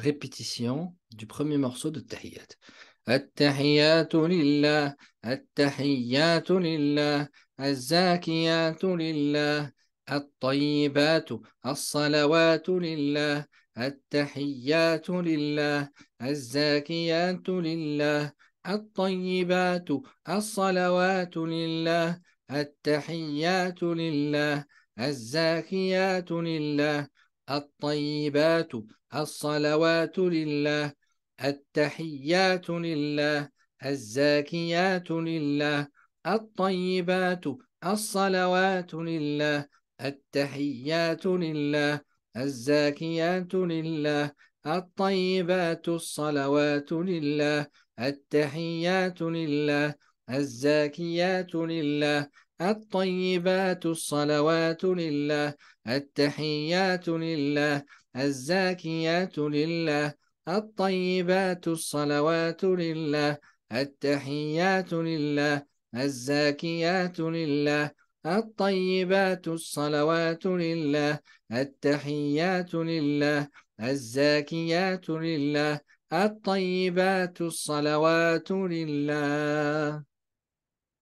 répétition du premier morceau de tahiyyat at-tahiyatu lillahi at-tahiyatu lillahi az-zakiyatu lillahi at-tayyibatu as-salawatu lillahi at-tahiyatu lillahi az-zakiyatu tayyibatu as-salawatu lillahi at-tahiyatu الطيبات الصلوات لله التحيات لله الزاكيات لله الطيبات الصلوات لله التحيات لله الزاكيات لله الطيبات الصلوات لله التحيات لله الزاكيات لله الطيبات الصلوات لله التحيات لله الزاكيات لله الطيبات الصلوات لله التحيات لله الزاكيات لله الطيبات الصلوات لله التحيات لله الزاكيات لله الطيبات الصلوات لله